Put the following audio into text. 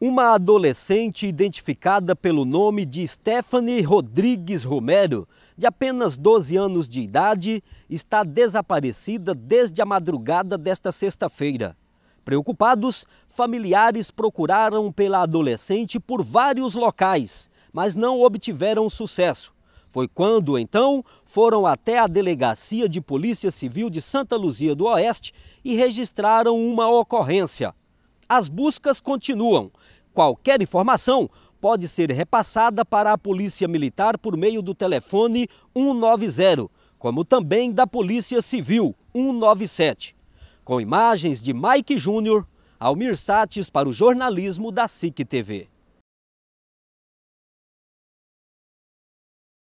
Uma adolescente identificada pelo nome de Stephanie Rodrigues Romero, de apenas 12 anos de idade, está desaparecida desde a madrugada desta sexta-feira. Preocupados, familiares procuraram pela adolescente por vários locais, mas não obtiveram sucesso. Foi quando, então, foram até a Delegacia de Polícia Civil de Santa Luzia do Oeste e registraram uma ocorrência. As buscas continuam. Qualquer informação pode ser repassada para a Polícia Militar por meio do telefone 190, como também da Polícia Civil 197. Com imagens de Mike Júnior, Almir Sates para o jornalismo da SIC TV.